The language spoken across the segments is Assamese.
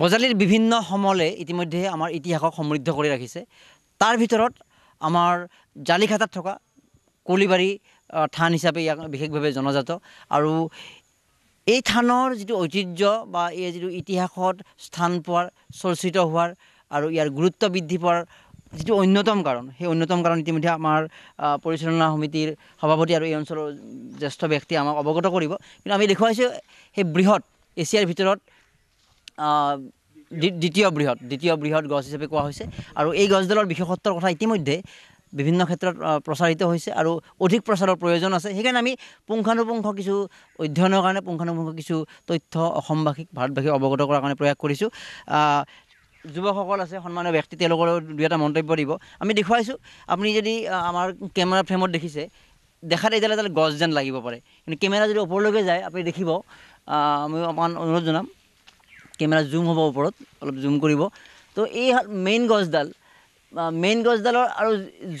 বজালিৰ বিভিন্ন সমলে ইতিমধ্যে আমাৰ ইতিহাসক সমৃদ্ধ কৰি ৰাখিছে তাৰ ভিতৰত আমাৰ জালিখাটাত থকা কলিবাৰী থান হিচাপে ইয়াক বিশেষভাৱে জনাজাত আৰু এই থানৰ যিটো ঐতিহ্য বা এই যিটো ইতিহাসত স্থান পোৱাৰ চৰ্চিত হোৱাৰ আৰু ইয়াৰ গুৰুত্ব বৃদ্ধি পোৱাৰ যিটো অন্যতম কাৰণ সেই অন্যতম কাৰণ ইতিমধ্যে আমাৰ পৰিচালনা সমিতিৰ সভাপতি আৰু এই অঞ্চলৰ জ্যেষ্ঠ ব্যক্তিয়ে আমাক অৱগত কৰিব কিন্তু আমি দেখুৱাইছোঁ সেই বৃহৎ এছিয়াৰ ভিতৰত দ্বিতীয় বৃহৎ দ্বিতীয় বৃহৎ গছ হিচাপে কোৱা হৈছে আৰু এই গছডালৰ বিশেষত্বৰ কথা ইতিমধ্যে বিভিন্ন ক্ষেত্ৰত প্ৰচাৰিত হৈছে আৰু অধিক প্ৰচাৰৰ প্ৰয়োজন আছে সেইকাৰণে আমি পুংখানুপুংখ কিছু অধ্যয়নৰ কাৰণে পুংখানুপুংখ কিছু তথ্য অসমবাসীক ভাৰতবাসীক অৱগত কৰাৰ কাৰণে প্ৰয়াস কৰিছোঁ যুৱকসকল আছে সন্মানীয় ব্যক্তি তেওঁলোকৰ দুই এটা মন্তব্য দিব আমি দেখুৱাইছোঁ আপুনি যদি আমাৰ কেমেৰা ফ্ৰেমত দেখিছে দেখাত এইডাল এডাল গছ যেন লাগিব পাৰে কিন্তু কেমেৰা যদি ওপৰলৈকে যায় আপুনি দেখিব মই অকণমান অনুৰোধ জনাম কেমেৰা জুম হ'ব ওপৰত অলপ জুম কৰিব তো এই মেইন গছডাল মেইন গছডালৰ আৰু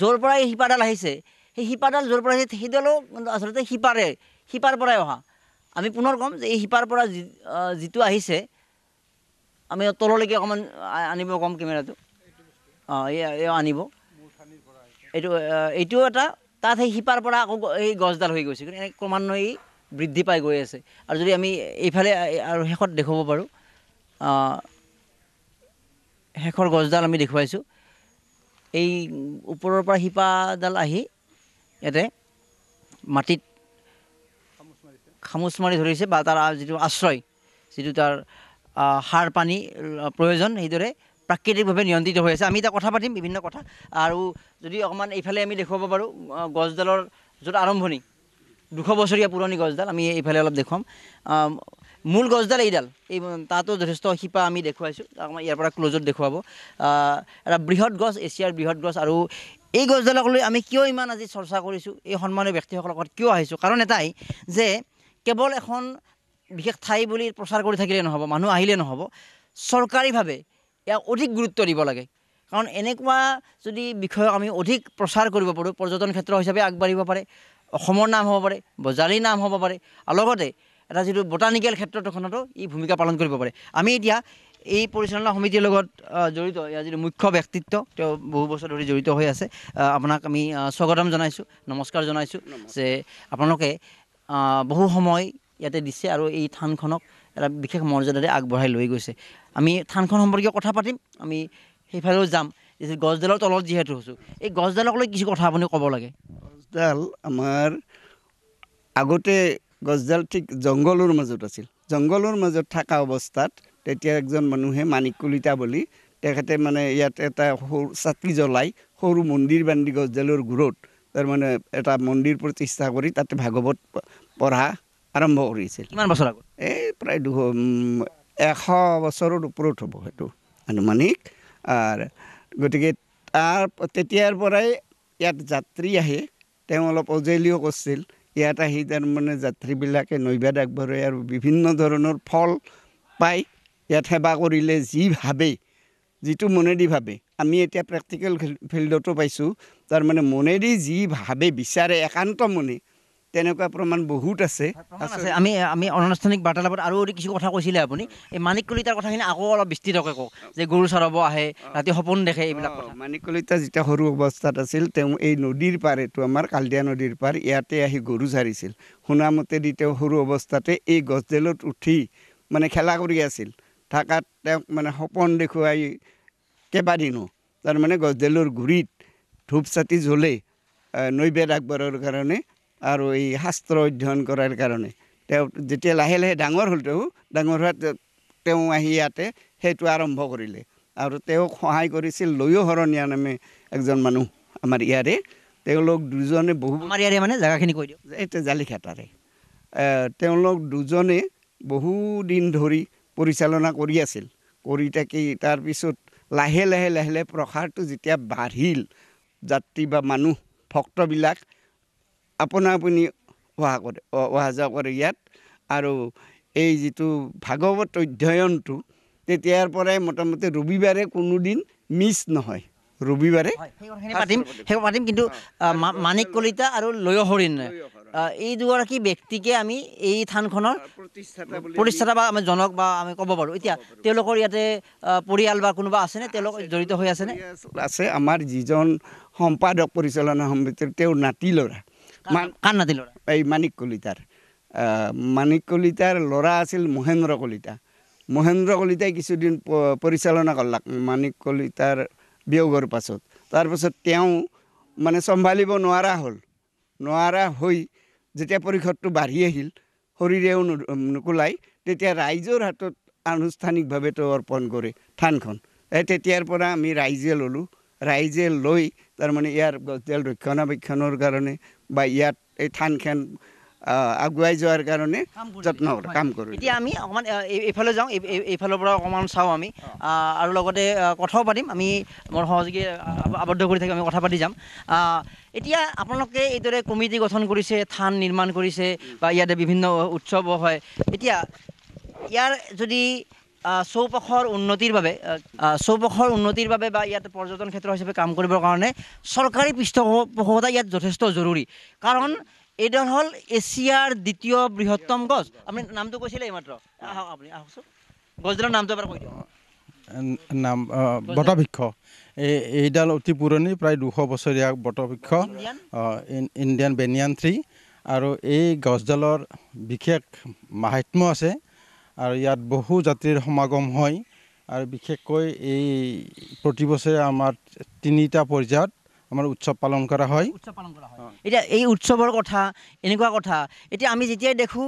য'ৰ পৰা এই শিপাডাল আহিছে সেই শিপাডাল য'ৰ পৰা আহিছে সেইডালো আচলতে শিপাৰে শিপাৰ পৰাই অহা আমি পুনৰ ক'ম যে এই শিপাৰ পৰা যি যিটো আহিছে আমি তললৈকে অকণমান আনিব ক'ম কেমেৰাটো অঁ এই আনিব এইটো এইটো এটা তাত সেই শিপাৰ পৰা আকৌ এই গছডাল হৈ গৈছে কিন্তু এনেকৈ ক্ৰমান্বয়ে বৃদ্ধি পাই গৈ আছে আৰু যদি আমি এইফালে আৰু শেষত দেখুৱাব পাৰোঁ শেষৰ গছডাল আমি দেখুৱাইছোঁ এই ওপৰৰ পৰা শিপাডাল আহি ইয়াতে মাটিত খামোচ মাৰি ধৰিছে বা তাৰ যিটো আশ্ৰয় যিটো তাৰ সাৰ পানী প্ৰয়োজন সেইদৰে প্ৰাকৃতিকভাৱে নিয়ন্ত্ৰিত হৈ আছে আমি এতিয়া কথা পাতিম বিভিন্ন কথা আৰু যদি অকণমান এইফালে আমি দেখুৱাব পাৰোঁ গছডালৰ য'ত আৰম্ভণি দুশ বছৰীয়া পুৰণি গছডাল আমি এইফালে অলপ দেখুৱাম মূল গছডাল এইডাল এই তাতো যথেষ্ট শিপা আমি দেখুৱাইছোঁ আমাৰ ইয়াৰ পৰা ক্লজত দেখুৱাব এটা বৃহৎ গছ এছিয়াৰ বৃহৎ গছ আৰু এই গছডালক লৈ আমি কিয় ইমান আজি চৰ্চা কৰিছোঁ এই সন্মানীয় ব্যক্তিসকলৰ লগত কিয় আহিছোঁ কাৰণ এটাই যে কেৱল এখন বিশেষ ঠাই বুলি প্ৰচাৰ কৰি থাকিলে নহ'ব মানুহ আহিলে নহ'ব চৰকাৰীভাৱে ইয়াক অধিক গুৰুত্ব দিব লাগে কাৰণ এনেকুৱা যদি বিষয়ক আমি অধিক প্ৰচাৰ কৰিব পাৰোঁ পৰ্যটন ক্ষেত্ৰ হিচাপে আগবাঢ়িব পাৰে অসমৰ নাম হ'ব পাৰে বজালীৰ নাম হ'ব পাৰে আৰু লগতে এটা যিটো বটানিকেল ক্ষেত্ৰত এখনতো ই ভূমিকা পালন কৰিব পাৰে আমি এতিয়া এই পৰিচালনা সমিতিৰ লগত জড়িত ইয়াৰ যিটো মুখ্য ব্যক্তিত্ব তেওঁ বহু বছৰ ধৰি জড়িত হৈ আছে আপোনাক আমি স্বাগতম জনাইছোঁ নমস্কাৰ জনাইছোঁ যে আপোনালোকে বহু সময় ইয়াতে দিছে আৰু এই থানখনক এটা বিশেষ মৰ্যাদাৰে আগবঢ়াই লৈ গৈছে আমি থানখন সম্পৰ্কীয় কথা পাতিম আমি সেইফালেও যাম গছডালৰ তলত যিহেতু হৈছোঁ এই গছডালক লৈ কিছু কথা আপুনি ক'ব লাগে গছডাল আমাৰ আগতে গছডাল ঠিক জংঘলৰ মাজত আছিল জংঘলৰ মাজত থকা অৱস্থাত তেতিয়া একজন মানুহে মানিক কলিতা বুলি তেখেতে মানে ইয়াত এটা সৰু চাকি জ্বলাই সৰু মন্দিৰ বান্ধি গছডালৰ গুৰত তাৰমানে এটা মন্দিৰ প্ৰতিষ্ঠা কৰি তাতে ভাগৱত পঢ়া আৰম্ভ কৰিছিল কিমান বছৰ আগত এই প্ৰায় দুশ এশ বছৰৰ ওপৰত হ'ব সেইটো আনুমানিক আৰু গতিকে তাৰ তেতিয়াৰ পৰাই ইয়াত যাত্ৰী আহে তেওঁ অলপ অজেলিও কৰিছিল ইয়াত আহি তাৰমানে যাত্ৰীবিলাকে নৈবাদ আগবঢ়ে আৰু বিভিন্ন ধৰণৰ ফল পায় ইয়াত সেৱা কৰিলে যি ভাবে যিটো মনেদি ভাবে আমি এতিয়া প্ৰেক্টিকেল ফিল্ডতো পাইছোঁ তাৰমানে মনেদি যি ভাবে বিচাৰে একান্ত মনে তেনেকুৱা প্ৰমাণ বহুত আছে আমি আমি অনানুষ্ঠানিক বাৰ্তালাপত আৰু অধিক কিছু কথা কৈছিলে আপুনি এই মানিক কলিতাৰ কথাখিনি আকৌ অলপ বিস্তৃতকৈ কওক যে গৰু চৰাব আহে ৰাতি সপোন দেখে এইবিলাক মানিক কলিতা যেতিয়া সৰু অৱস্থাত আছিল তেওঁ এই নদীৰ পাৰ এইটো আমাৰ কালদিয়া নদীৰ পাৰ ইয়াতে আহি গৰু চাৰিছিল শুনামতেদি তেওঁ সৰু অৱস্থাতে এই গছডালত উঠি মানে খেলা কৰি আছিল থকাত তেওঁক মানে সপোন দেখুৱাই কেইবাদিনো তাৰমানে গছডালৰ গুৰিত ধূপ চাতি জ্বলে নৈবেদ আগবঢ়াৰ কাৰণে আৰু এই শাস্ত্ৰ অধ্যয়ন কৰাৰ কাৰণে তেওঁ যেতিয়া লাহে লাহে ডাঙৰ হ'ল তেওঁ ডাঙৰ হোৱাত তেওঁ আহি ইয়াতে সেইটো আৰম্ভ কৰিলে আৰু তেওঁক সহায় কৰিছিল লয়ো শৰণীয়া নামে এজন মানুহ আমাৰ ইয়াৰে তেওঁলোক দুজনে বহু আমাৰ ইয়াৰে মানে জেগাখিনি কৈ দিওঁ এতিয়া জালিখেতাৰে তেওঁলোক দুজনে বহুদিন ধৰি পৰিচালনা কৰি আছিল কৰি থাকি তাৰপিছত লাহে লাহে লাহে লাহে প্ৰসাৰটো যেতিয়া বাঢ়িল যাত্ৰী বা মানুহ ভক্তবিলাক আপোনা আপুনি অহা কৰে অহা যোৱা কৰে ইয়াত আৰু এই যিটো ভাগৱত অধ্যয়নটো তেতিয়াৰ পৰাই মোটামুটি ৰবিবাৰে কোনোদিন মিছ নহয় ৰবিবাৰে পাতিম সেই পাতিম কিন্তু মানিক কলিতা আৰু লয় হৰিণ এই দুগৰাকী ব্যক্তিকে আমি এই থানখনৰ প্ৰতিষ্ঠাতা বা আমি জনক বা আমি ক'ব পাৰোঁ এতিয়া তেওঁলোকৰ ইয়াতে পৰিয়াল বা কোনোবা আছেনে তেওঁলোক জড়িত হৈ আছেনে আছে আমাৰ যিজন সম্পাদক পৰিচালনা সমিতিৰ তেওঁৰ নাতি ল'ৰা কান্না এই মানিক কলিতাৰ মানিক কলিতাৰ ল'ৰা আছিল মহেন্দ্ৰ কলিতা মহেন্দ্ৰ কলিতাই কিছুদিন পৰিচালনা কৰলাক মানিক কলিতাৰ বিয়োগৰ পাছত তাৰপাছত তেওঁ মানে চম্ভালিব নোৱাৰা হ'ল নোৱাৰা হৈ যেতিয়া পৰিষদটো বাঢ়ি আহিল শৰীৰেও নোকোলাই তেতিয়া ৰাইজৰ হাতত আনুষ্ঠানিকভাৱেতো অৰ্পণ কৰে থানখন এই তেতিয়াৰ পৰা আমি ৰাইজে ল'লোঁ ৰাইজে লৈ তাৰমানে ইয়াৰ গছডাল ৰক্ষণাবেক্ষণৰ কাৰণে বা ইয়াত এই থানখন আগুৱাই যোৱাৰ কাৰণে যত্ন কাম কৰোঁ এতিয়া আমি অকণমান এইফালে যাওঁ এইফালৰ পৰা অকণমান চাওঁ আমি আৰু লগতে কথাও পাতিম আমি মোৰ সহযোগী আবদ্ধ কৰি থাকি আমি কথা পাতি যাম এতিয়া আপোনালোকে এইদৰে কমিটি গঠন কৰিছে থান নিৰ্মাণ কৰিছে বা ইয়াতে বিভিন্ন উৎসৱো হয় এতিয়া ইয়াৰ যদি চৌপাশৰ উন্নতিৰ বাবে চৌপাশৰ উন্নতিৰ বাবে বা ইয়াত পৰ্যটন ক্ষেত্ৰ হিচাপে কাম কৰিবৰ কাৰণে চৰকাৰী পৃষ্ঠপোষকতা ইয়াত যথেষ্ট জৰুৰী কাৰণ এইডাল হ'ল এছিয়াৰ দ্বিতীয় বৃহত্তম গছ আপুনি নামটো কৈছিলে এইমাত্ৰ আহক আপুনি আহকচোন গছডালৰ নামটো এবাৰ কৈ দিয়ক নাম বটাবৃক্ষ এই এইডাল অতি পুৰণি প্ৰায় দুশ বছৰীয়া বটবৃক্ষ ইণ্ডিয়ান বেনিয়ান থ্ৰী আৰু এই গছডালৰ বিশেষ মাহাত্ম আছে আৰু ইয়াত বহু জাতিৰ সমাগম হয় আৰু বিশেষকৈ এই প্ৰতিবছৰে আমাৰ তিনিটা পৰ্যায়ত আমাৰ উৎসৱ পালন কৰা হয় উৎসৱ পালন কৰা হয় এতিয়া এই উৎসৱৰ কথা এনেকুৱা কথা এতিয়া আমি যেতিয়াই দেখোঁ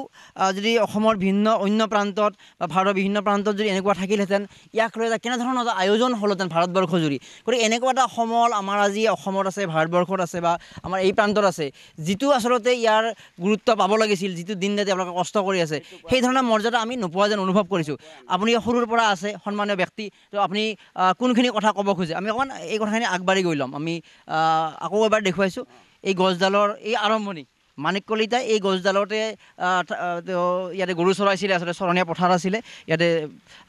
যদি অসমৰ ভিন্ন অন্য প্ৰান্তত বা ভাৰতৰ বিভিন্ন প্ৰান্তত যদি এনেকুৱা থাকিলহেঁতেন ইয়াক লৈ কেনেধৰণৰ আয়োজন হ'লহেঁতেন ভাৰতবৰ্ষ জুৰি গতিকে এনেকুৱা এটা সমল আমাৰ আজি অসমত আছে ভাৰতবৰ্ষত আছে বা আমাৰ এই প্ৰান্তত আছে যিটো আচলতে ইয়াৰ গুৰুত্ব পাব লাগিছিল যিটো দিন যাতে আপোনালোকে কষ্ট কৰি আছে সেই ধৰণৰ মৰ্যাদা আমি নোপোৱা যেন অনুভৱ কৰিছোঁ আপুনি সৰুৰ পৰা আছে সন্মানীয় ব্যক্তি ত' আপুনি কোনখিনি কথা ক'ব খোজে আমি অকণমান এই কথাখিনি আগবাঢ়ি গৈ ল'ম আমি আকৌ এবাৰ দেখুৱাইছোঁ এই গছডালৰ এই আৰম্ভণি মানিক কলিতাই এই গছডালতে ইয়াতে গৰু চৰাইছিলে আচলতে চৰণীয়া পথাৰ আছিলে ইয়াতে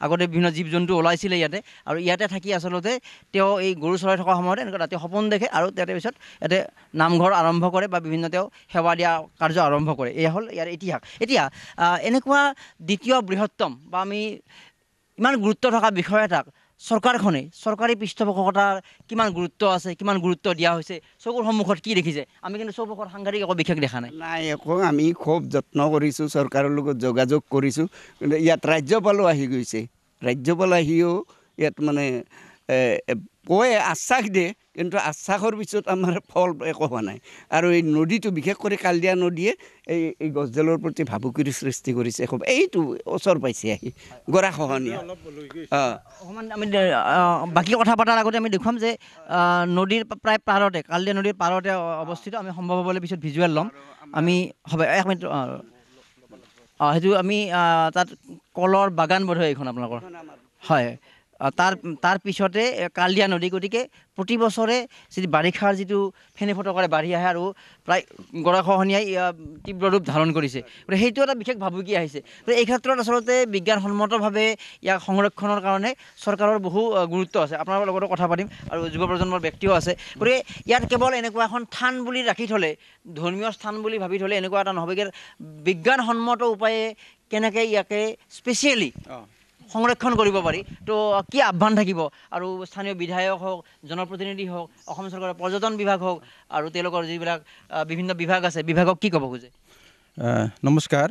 আগতে বিভিন্ন জীৱ জন্তু ওলাইছিলে ইয়াতে আৰু ইয়াতে থাকি আচলতে তেওঁ এই গৰু চৰাই থকা সময়তে এনেকুৱা ৰাতি সপোন দেখে আৰু তাতে পিছত ইয়াতে নামঘৰ আৰম্ভ কৰে বা বিভিন্ন তেওঁ সেৱা দিয়া কাৰ্য আৰম্ভ কৰে এয়া হ'ল ইয়াৰ ইতিহাস এতিয়া এনেকুৱা দ্বিতীয় বৃহত্তম বা আমি ইমান গুৰুত্ব থকা বিষয় এটাক চৰকাৰখনে চৰকাৰী পৃষ্ঠপোষকতাৰ কিমান গুৰুত্ব আছে কিমান গুৰুত্ব দিয়া হৈছে চকুৰ সন্মুখত কি দেখিছে আমি কিন্তু চৌপাশৰ সাংঘাতিক একো বিশেষ দেখা নাই নাই একো আমি খুব যত্ন কৰিছোঁ চৰকাৰৰ লগত যোগাযোগ কৰিছোঁ কিন্তু ইয়াত ৰাজ্যপালো আহি গৈছে ৰাজ্যপাল আহিও ইয়াত মানে কয় আশ্বাস দিয়ে কিন্তু আশ্বাসৰ পিছত আমাৰ ফল একো হোৱা নাই আৰু এই নদীটো বিশেষ কৰি কালদিয়া নদীয়ে এই এই গছডালৰ প্ৰতি ভাবুকিৰ সৃষ্টি কৰিছে খুব এইটো ওচৰ পাইছে আহি গৰা গৰাখহনীয়া অকণমান আমি বাকী কথা পতাৰ আগতে আমি দেখুৱাম যে নদীৰ প্ৰায় পাৰতে কালদিয়া নদীৰ পাৰতে অৱস্থিত আমি সম্ভৱ হ'বলৈ পিছত ভিজুৱেল ল'ম আমি হ'ব এক মিনিট অঁ সেইটো আমি তাত কলৰ বাগান বোধহয় এইখন আপোনালোকৰ হয় তাৰ তাৰ পিছতে কালিয়া নদী গতিকে প্ৰতি বছৰে যদি বাৰিষাৰ যিটো ফেনে কৰে বাঢ়ি আহে আৰু প্ৰায় গৰাখহনীয়াই তীব্ৰ ৰূপ ধাৰণ কৰিছে গতিকে সেইটো এটা বিশেষ ভাবুকি আহিছে গতিকে এই ক্ষেত্ৰত আচলতে বিজ্ঞানসন্মতভাৱে ইয়াক সংৰক্ষণৰ কাৰণে চৰকাৰৰ বহু গুৰুত্ব আছে আপোনাৰ লগতো কথা পাতিম আৰু যুৱ প্ৰজন্মৰ ব্যক্তিও আছে গতিকে ইয়াত কেৱল এনেকুৱা এখন থান বুলি ৰাখি থ'লে ধৰ্মীয় স্থান বুলি ভাবি থ'লে এনেকুৱা এটা নহ'বগৈ বিজ্ঞানসন্মত উপায়ে কেনেকৈ ইয়াকে স্পেচিয়েলি সংৰক্ষণ কৰিব পাৰি তো কি আহ্বান থাকিব আৰু স্থানীয় বিধায়ক হওক জনপ্ৰতিনিধি হওক অসম চৰকাৰৰ পৰ্যটন বিভাগ হওক আৰু তেওঁলোকৰ যিবিলাক বিভিন্ন বিভাগ আছে বিভাগক কি কব খোজে নমস্কাৰ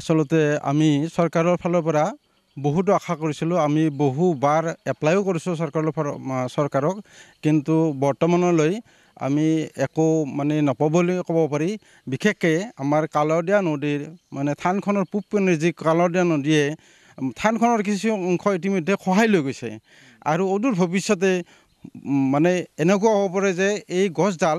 আচলতে আমি চৰকাৰৰ ফালৰ পৰা বহুতো আশা কৰিছিলোঁ আমি বহুবাৰ এপ্লাইও কৰিছোঁ চৰকাৰৰ ফালৰ চৰকাৰক কিন্তু বৰ্তমানলৈ আমি একো মানে নপ বলে কব পাৰি বিশেষকৈ আমাৰ কালদিয়া নদীৰ মানে থানখনৰ পূব পিনে যি কালদিয়া নদীয়ে থানখনৰ কিছু অংশ ইতিমধ্যে খহাই লৈ গৈছে আৰু অদূৰ ভৱিষ্যতে মানে এনেকুৱা হ'ব পাৰে যে এই গছডাল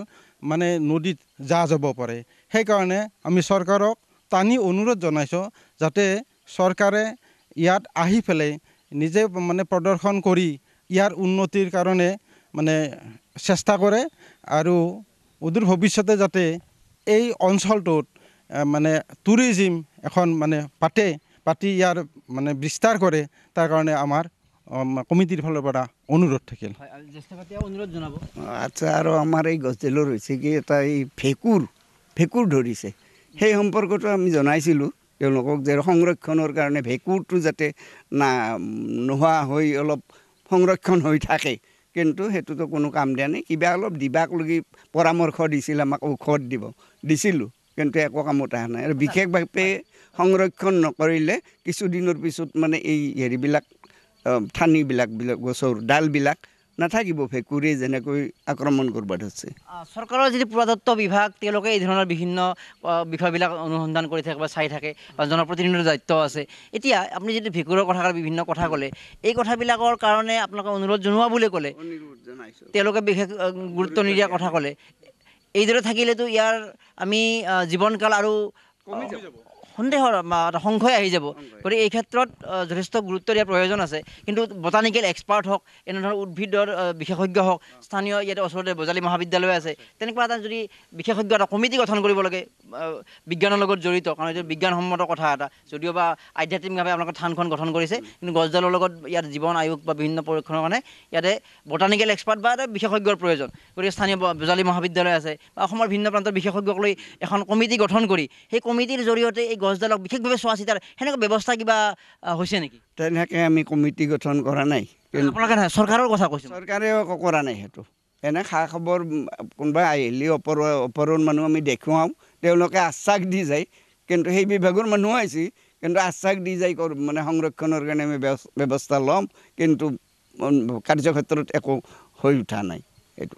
মানে নদীত জাহ যাব পাৰে সেইকাৰণে আমি চৰকাৰক টানি অনুৰোধ জনাইছোঁ যাতে চৰকাৰে ইয়াত আহি পেলাই নিজে মানে প্ৰদৰ্শন কৰি ইয়াৰ উন্নতিৰ কাৰণে মানে চেষ্টা কৰে আৰু অদূৰ ভৱিষ্যতে যাতে এই অঞ্চলটোত মানে টুৰিজিম এখন মানে পাতে পাতি ইয়াৰ মানে বিস্তাৰ কৰে তাৰ কাৰণে আমাৰ কমিটিৰ ফালৰ পৰা অনুৰোধ থাকিল আচ্ছা আৰু আমাৰ এই গছডালৰ হৈছে কি এটা এই ভেঁকুৰ ভেঁকুৰ ধৰিছে সেই সম্পৰ্কটো আমি জনাইছিলোঁ তেওঁলোকক যে সংৰক্ষণৰ কাৰণে ভেঁকুৰটো যাতে না নোহোৱা হৈ অলপ সংৰক্ষণ হৈ থাকে কিন্তু সেইটোতো কোনো কাম দিয়া নাই কিবা অলপ দিবাক লাগি পৰামৰ্শ দিছিল আমাক ঔষধ দিব দিছিলোঁ কিন্তু একো কামত অহা নাই আৰু বিশেষভাৱে সংৰক্ষণ নকৰিলে কিছুদিনৰ পিছত মানে এই হেৰিবিলাক ঠানিবিলাক গছৰ ডালবিলাক নাথাকিব ভেকুৰীয়ে যেনেকৈ আক্ৰমণ কৰিব ধৰিছে চৰকাৰৰ যিটো পুৰাতত্ব বিভাগ তেওঁলোকে এই ধৰণৰ বিভিন্ন বিষয়বিলাক অনুসন্ধান কৰি থাকে বা চাই থাকে বা জনপ্ৰতিনিধিৰ দায়িত্ব আছে এতিয়া আপুনি যদি ভেঁকুৰৰ কথা কলে বিভিন্ন কথা ক'লে এই কথাবিলাকৰ কাৰণে আপোনালোকে অনুৰোধ জনোৱা বুলি ক'লে জনাইছোঁ তেওঁলোকে বিশেষ গুৰুত্ব নিদিয়া কথা ক'লে এইদৰে থাকিলেতো ইয়াৰ আমি জীৱনকাল আৰু সন্দেহৰ এটা সংশয় আহি যাব গতিকে এই ক্ষেত্ৰত যথেষ্ট গুৰুত্ব দিয়াৰ প্ৰয়োজন আছে কিন্তু বটানিকেল এক্সপাৰ্ট হওক এনেধৰণৰ উদ্ভিদৰ বিশেষজ্ঞ হওক স্থানীয় ইয়াতে ওচৰতে বজালী মহাবিদ্যালয় আছে তেনেকুৱা এটা যদি বিশেষজ্ঞ এটা কমিটি গঠন কৰিব লাগে বিজ্ঞানৰ লগত জড়িত কাৰণ এইটো বিজ্ঞানসন্মত কথা এটা যদিও বা আধ্যাত্মিকভাৱে আপোনালোকে থানখন গঠন কৰিছে কিন্তু গছডালৰ লগত ইয়াত জীৱন আয়োগ বা বিভিন্ন পৰীক্ষণৰ কাৰণে ইয়াতে বটানিকেল এক্সপাৰ্ট বা এটা বিশেষজ্ঞৰ প্ৰয়োজন গতিকে স্থানীয় বজালী মহাবিদ্যালয় আছে বা অসমৰ ভিন্ন প্ৰান্তৰ বিশেষজ্ঞক লৈ এখন কমিটি গঠন কৰি সেই কমিটিৰ জৰিয়তে এই গছডালক বিশেষভাৱে চোৱা চিতা সেনেকুৱা ব্যৱস্থা কিবা হৈছে নেকি তেনেকৈ আমি কমিটি গঠন কৰা নাই চৰকাৰৰ কথা কৈছোঁ চৰকাৰেও একো কৰা নাই সেইটো এনে খা খবৰ কোনোবা আহিলে অপৰ অপৰৰ মানুহ আমি দেখুৱাওঁ তেওঁলোকে আশ্বাস দি যায় কিন্তু সেই বিভাগৰ মানুহো আহিছে কিন্তু আশ্বাস দি যায় কৰ মানে সংৰক্ষণৰ কাৰণে আমি ব্যৱস্থা ল'ম কিন্তু কাৰ্যক্ষেত্ৰত একো হৈ উঠা নাই এইটো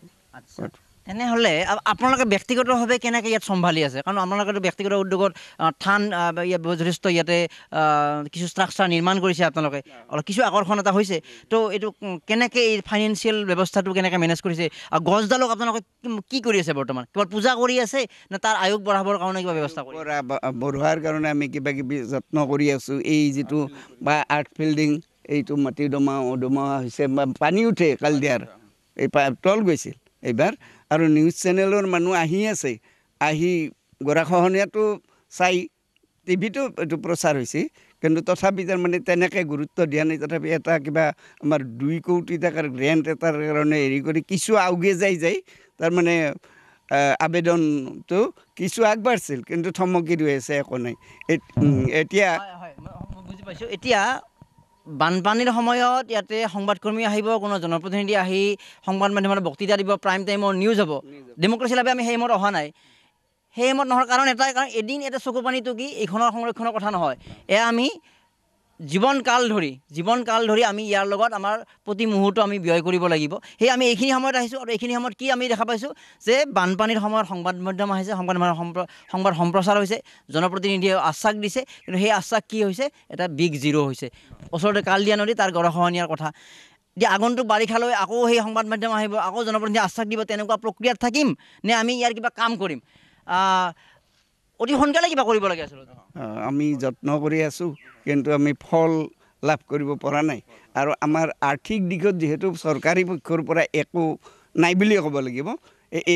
তেনেহ'লে আপোনালোকে ব্যক্তিগতভাৱে কেনেকৈ ইয়াত চম্ভালি আছে কাৰণ আপোনালোকেতো ব্যক্তিগত উদ্যোগত থান যথেষ্ট ইয়াতে কিছু ষ্ট্ৰাকচাৰ নিৰ্মাণ কৰিছে আপোনালোকে অলপ কিছু আকৰ্ষণ এটা হৈছে তো এইটো কেনেকৈ এই ফাইনেন্সিয়েল ব্যৱস্থাটো কেনেকৈ মেনেজ কৰিছে আৰু গছডালক আপোনালোকে কি কৰি আছে বৰ্তমান কিবা পূজা কৰি আছে নে তাৰ আয়োগ বঢ়াবৰ কাৰণে কিবা ব্যৱস্থা বঢ়োৱাৰ কাৰণে আমি কিবা কিবি যত্ন কৰি আছোঁ এই যিটো বা আৰ্ট ফিল্ডিং এইটো মাটি দমা অদমা হৈছে বা পানী উঠে কালদিয়াৰ এই তল গৈছিল এইবাৰ আৰু নিউজ চেনেলৰ মানুহ আহি আছে আহি গৰাখহনীয়াটো চাই টিভিটো এইটো প্ৰচাৰ হৈছে কিন্তু তথাপি তাৰমানে তেনেকৈ গুৰুত্ব দিয়া নাই তথাপি এটা কিবা আমাৰ দুই কোটি টকাৰ গ্ৰেণ্ট এটাৰ কাৰণে হেৰি কৰি কিছু আউগে যাই যাই তাৰমানে আবেদনটো কিছু আগবাঢ়িছিল কিন্তু থমকি ৰৈ আছে একো নাই এতিয়া বুজি পাইছোঁ এতিয়া বানপানীৰ সময়ত ইয়াতে সংবাদকৰ্মী আহিব কোনো জনপ্ৰতিনিধি আহি সংবাদ মাধ্যমত বক্তৃতা দিব প্ৰাইম টাইমৰ নিউজ হ'ব ডেমক্ৰেচিৰ লাভে আমি সেই সময়ত অহা নাই সেই সময়ত নহয় কাৰণ এটাই কাৰণ এদিন এটা চকু চকুপানীটো কি এইখনৰ সংৰক্ষণৰ কথা নহয় এয়া আমি জীৱনকাল ধৰি জীৱনকাল ধৰি আমি ইয়াৰ লগত আমাৰ প্ৰতি মুহূৰ্ত আমি ব্যয় কৰিব লাগিব সেই আমি এইখিনি সময়ত আহিছোঁ আৰু এইখিনি সময়ত কি আমি দেখা পাইছোঁ যে বানপানীৰ সময়ত সংবাদ মাধ্যম আহিছে সংবাদ মাধ্যম সংবাদ সম্প্ৰচাৰ হৈছে জনপ্ৰতিনিধিয়ে আশ্বাস দিছে কিন্তু সেই আশ্বাস কি হৈছে এটা বিগ জিৰ' হৈছে ওচৰতে কাল দিয়া নদী তাৰ গৰসহনীয়াৰ কথা এতিয়া আগন্তুক বাৰিষালৈ আকৌ সেই সংবাদ মাধ্যম আহিব আকৌ জনপ্ৰতিনিধিয়ে আশ্বাস দিব তেনেকুৱা প্ৰক্ৰিয়াত থাকিম নে আমি ইয়াৰ কিবা কাম কৰিম অতি সোনকালে কিবা কৰিব লাগে আমি যত্ন কৰি আছোঁ কিন্তু আমি ফল লাভ কৰিব পৰা নাই আৰু আমাৰ আৰ্থিক দিশত যিহেতু চৰকাৰী পক্ষৰ পৰা একো নাই বুলিয়ে ক'ব লাগিব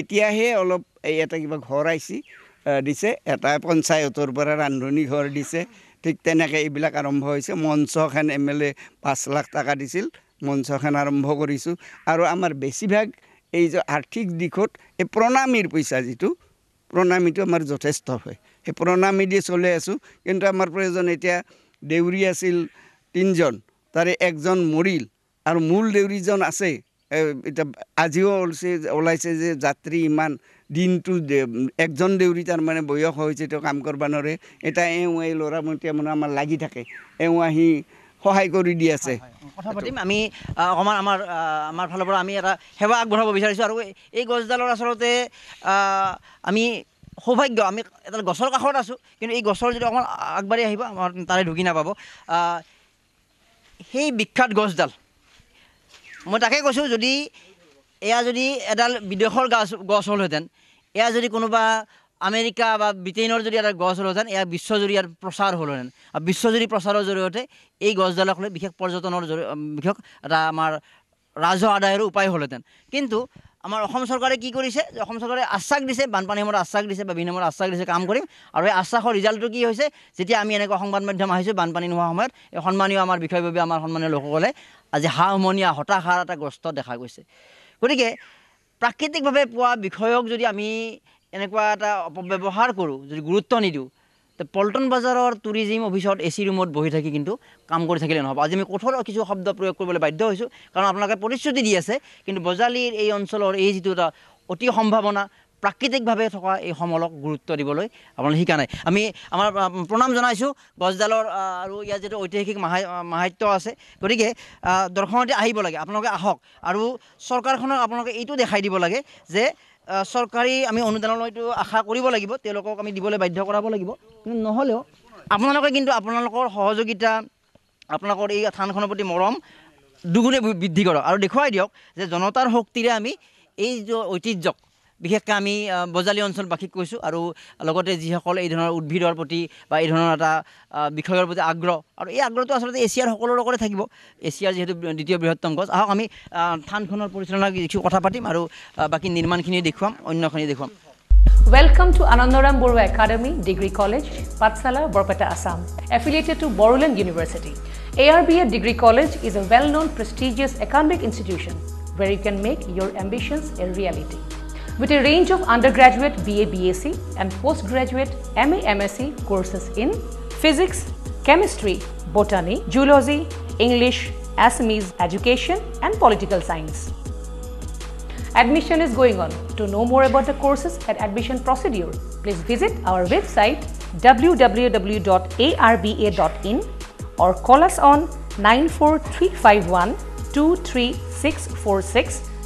এতিয়াহে অলপ এই এটা কিবা ঘৰ আহিছে দিছে এটা পঞ্চায়তৰ পৰা ৰান্ধনি ঘৰ দিছে ঠিক তেনেকৈ এইবিলাক আৰম্ভ হৈছে মঞ্চখন এম এল এ পাঁচ লাখ টকা দিছিল মঞ্চখন আৰম্ভ কৰিছোঁ আৰু আমাৰ বেছিভাগ এই যে আৰ্থিক দিশত এই প্ৰণামীৰ পইচা যিটো প্ৰণামীটো আমাৰ যথেষ্ট হয় সেই প্ৰণামী দি চলি আছোঁ কিন্তু আমাৰ প্ৰয়োজন এতিয়া দেউৰী আছিল তিনিজন তাৰে একজন মৰিল আৰু মূল দেউৰীজন আছে এতিয়া আজিও ওলাইছে ওলাইছে যে যাত্ৰী ইমান দিনটো একজন দেউৰী তাৰমানে বয়স হৈছে তেওঁ কাম কৰিব নোৱাৰে এতিয়া এওঁ এই ল'ৰা মোৰ এতিয়া মানে আমাৰ লাগি থাকে এওঁ আহি সহায় কৰি দি আছে কথা পাতিম আমি অকণমান আমাৰ আমাৰ ফালৰ পৰা আমি এটা সেৱা আগবঢ়াব বিচাৰিছোঁ আৰু এই গছডালৰ আচলতে আমি সৌভাগ্য আমি এডাল গছৰ কাষত আছোঁ কিন্তু এই গছৰ যদি অকণমান আগবাঢ়ি আহিব আমাৰ তাৰে ঢুকি নাপাব সেই বিখ্যাত গছডাল মই তাকে কৈছোঁ যদি এয়া যদি এডাল বিদেশৰ গছ গছ হ'লহেঁতেন এয়া যদি কোনোবা আমেৰিকা বা ব্ৰিটেইনৰ যদি এটা গছ হ'লোঁ হেঁতেন ইয়াৰ বিশ্বজুৰি ইয়াৰ প্ৰচাৰ হ'লহেঁতেন আৰু বিশ্বজুৰি প্ৰচাৰৰ জৰিয়তে এই গছডালক লৈ বিশেষ পৰ্যটনৰ জৰি বিশেষ এটা আমাৰ ৰাজহ আদায়ৰ উপায় হ'লহেঁতেন কিন্তু আমাৰ অসম চৰকাৰে কি কৰিছে অসম চৰকাৰে আশ্বাস দিছে বানপানী সময়ত আশ্বাস দিছে বা বিভিন্ন সময়ত আশ্বাস দিছে কাম কৰিম আৰু এই আশ্বাসৰ ৰিজাল্টটো কি হৈছে যেতিয়া আমি এনেকুৱা সংবাদ মাধ্যম আহিছোঁ বানপানী নোহোৱা সময়ত এই সন্মানীয় আমাৰ বিষয়ববীয়া আমাৰ সন্মানীয় লোকসকলে আজি হা সমনীয়া হতাশাৰ এটা গ্ৰস্ত দেখা গৈছে গতিকে প্ৰাকৃতিকভাৱে পোৱা বিষয়ক যদি আমি এনেকুৱা এটা অপব্যৱহাৰ কৰোঁ যদি গুৰুত্ব নিদিওঁ তে পল্টন বজাৰৰ টুৰিজিম অফিচত এ চি ৰুমত বহি থাকি কিন্তু কাম কৰি থাকিলে নহ'ব আজি আমি কঠোৰ কিছু শব্দ প্ৰয়োগ কৰিবলৈ বাধ্য হৈছোঁ কাৰণ আপোনালোকে প্ৰতিশ্ৰুতি দি আছে কিন্তু বজালিৰ এই অঞ্চলৰ এই যিটো এটা অতি সম্ভাৱনা প্ৰাকৃতিকভাৱে থকা এই সমলক গুৰুত্ব দিবলৈ আপোনালোকে শিকা নাই আমি আমাৰ প্ৰণাম জনাইছোঁ গছডালৰ আৰু ইয়াৰ যিটো ঐতিহাসিক মাহ মাহাত্য আছে গতিকে দৰ্শনাৰ্থী আহিব লাগে আপোনালোকে আহক আৰু চৰকাৰখনক আপোনালোকে এইটো দেখাই দিব লাগে যে চৰকাৰী আমি অনুদানলৈতো আশা কৰিব লাগিব তেওঁলোকক আমি দিবলৈ বাধ্য কৰাব লাগিব কিন্তু নহ'লেও আপোনালোকে কিন্তু আপোনালোকৰ সহযোগিতা আপোনালোকৰ এই থানখনৰ প্ৰতি মৰম দুগুণে বৃদ্ধি কৰক আৰু দেখুৱাই দিয়ক যে জনতাৰ শক্তিৰে আমি এই ঐতিহ্যক বিশেষকৈ আমি বজালী অঞ্চলবাসীক কৈছোঁ আৰু লগতে যিসকল এই ধৰণৰ উদ্ভিদৰ প্ৰতি বা এই ধৰণৰ এটা বিষয়ৰ প্ৰতি আগ্ৰহ আৰু এই আগ্ৰহটো আচলতে এছিয়াৰ সকলোৰে লগতে থাকিব এছিয়াৰ যিহেতু দ্বিতীয় বৃহত্তম গছ আহক আমি থানখনৰ পৰিচালনা কিছু কথা পাতিম আৰু বাকী নিৰ্মাণখিনি দেখুৱাম অন্যখিনি দেখুৱাম welcome to Anandaram Boro academy degree college Pathshala Barpeta Assam affiliated to Bodoland university A R B A degree college is a well known prestigious academic institution where you can make your ambitions a reality with a range of undergraduate BA B.A.C. and postgraduate MA MSc courses in physics, chemistry, botany, zoology, English, Assamese education and political science. Admission is going on. To know more about the courses and admission procedure, please visit our website www.arba.in or call us on 94351 23646